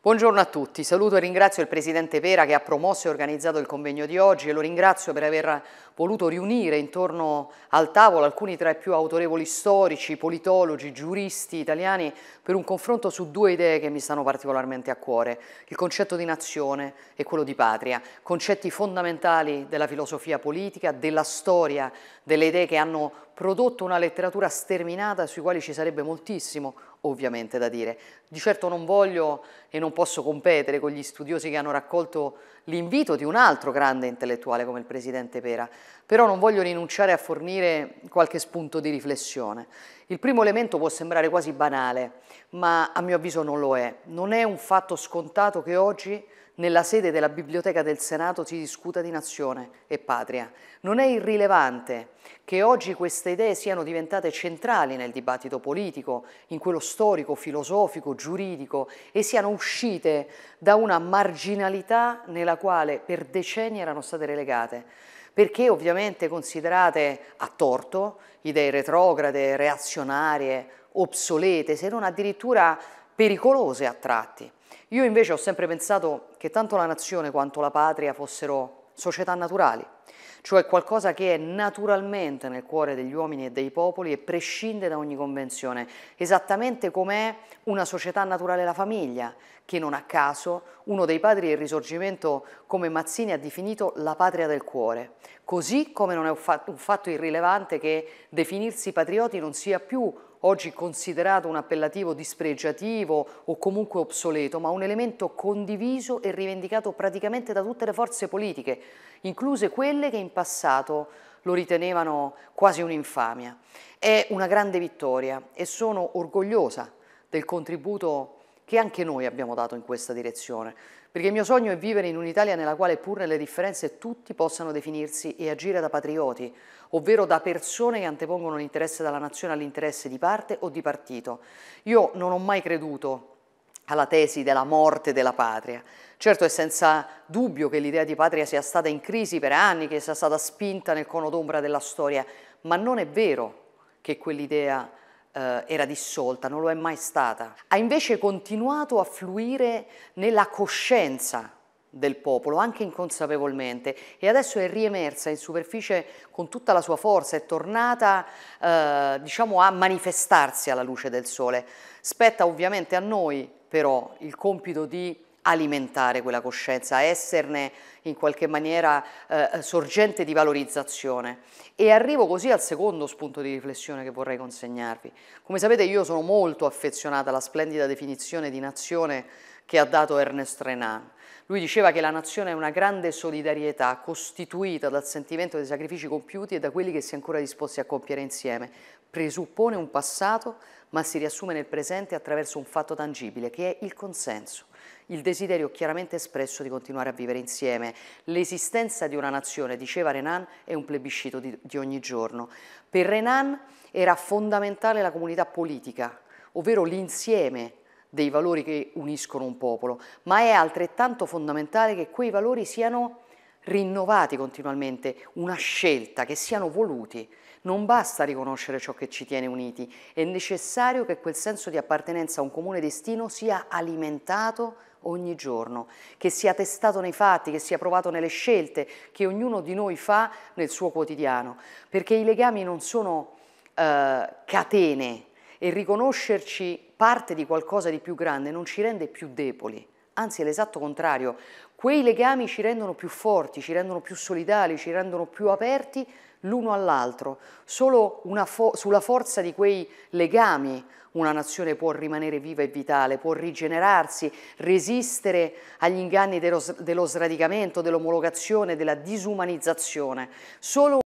Buongiorno a tutti, saluto e ringrazio il Presidente Pera che ha promosso e organizzato il convegno di oggi e lo ringrazio per aver voluto riunire intorno al tavolo alcuni tra i più autorevoli storici, politologi, giuristi italiani per un confronto su due idee che mi stanno particolarmente a cuore, il concetto di nazione e quello di patria, concetti fondamentali della filosofia politica, della storia, delle idee che hanno prodotto una letteratura sterminata sui quali ci sarebbe moltissimo ovviamente da dire. Di certo non voglio e non posso competere con gli studiosi che hanno raccolto l'invito di un altro grande intellettuale come il presidente Pera, però non voglio rinunciare a fornire qualche spunto di riflessione. Il primo elemento può sembrare quasi banale, ma a mio avviso non lo è. Non è un fatto scontato che oggi nella sede della Biblioteca del Senato si discuta di nazione e patria. Non è irrilevante che oggi queste idee siano diventate centrali nel dibattito politico, in quello storico, filosofico, giuridico e siano uscite da una marginalità nella quale per decenni erano state relegate perché ovviamente considerate a torto idee retrograde, reazionarie, obsolete, se non addirittura pericolose a tratti. Io invece ho sempre pensato che tanto la nazione quanto la patria fossero società naturali, cioè qualcosa che è naturalmente nel cuore degli uomini e dei popoli e prescinde da ogni convenzione, esattamente come è una società naturale la famiglia, che non a caso uno dei padri del risorgimento come Mazzini ha definito la patria del cuore, così come non è un fatto irrilevante che definirsi patrioti non sia più oggi considerato un appellativo dispregiativo o comunque obsoleto, ma un elemento condiviso e rivendicato praticamente da tutte le forze politiche, incluse quelle che in passato lo ritenevano quasi un'infamia. È una grande vittoria e sono orgogliosa del contributo che anche noi abbiamo dato in questa direzione. Perché il mio sogno è vivere in un'Italia nella quale pur nelle differenze tutti possano definirsi e agire da patrioti, ovvero da persone che antepongono l'interesse della nazione all'interesse di parte o di partito. Io non ho mai creduto alla tesi della morte della patria. Certo è senza dubbio che l'idea di patria sia stata in crisi per anni, che sia stata spinta nel cono d'ombra della storia, ma non è vero che quell'idea eh, era dissolta, non lo è mai stata. Ha invece continuato a fluire nella coscienza del popolo, anche inconsapevolmente, e adesso è riemersa in superficie con tutta la sua forza, è tornata eh, diciamo, a manifestarsi alla luce del sole. Spetta ovviamente a noi però il compito di alimentare quella coscienza, esserne in qualche maniera eh, eh, sorgente di valorizzazione. E arrivo così al secondo spunto di riflessione che vorrei consegnarvi. Come sapete io sono molto affezionata alla splendida definizione di nazione che ha dato Ernest Renan. Lui diceva che la nazione è una grande solidarietà costituita dal sentimento dei sacrifici compiuti e da quelli che si è ancora disposti a compiere insieme. Presuppone un passato, ma si riassume nel presente attraverso un fatto tangibile, che è il consenso, il desiderio chiaramente espresso di continuare a vivere insieme. L'esistenza di una nazione, diceva Renan, è un plebiscito di, di ogni giorno. Per Renan era fondamentale la comunità politica, ovvero l'insieme dei valori che uniscono un popolo, ma è altrettanto fondamentale che quei valori siano rinnovati continuamente, una scelta, che siano voluti. Non basta riconoscere ciò che ci tiene uniti, è necessario che quel senso di appartenenza a un comune destino sia alimentato ogni giorno, che sia testato nei fatti, che sia provato nelle scelte che ognuno di noi fa nel suo quotidiano, perché i legami non sono eh, catene, e riconoscerci parte di qualcosa di più grande non ci rende più deboli, anzi è l'esatto contrario. Quei legami ci rendono più forti, ci rendono più solidali, ci rendono più aperti l'uno all'altro. Solo fo sulla forza di quei legami una nazione può rimanere viva e vitale, può rigenerarsi, resistere agli inganni dello, dello sradicamento, dell'omologazione, della disumanizzazione. Solo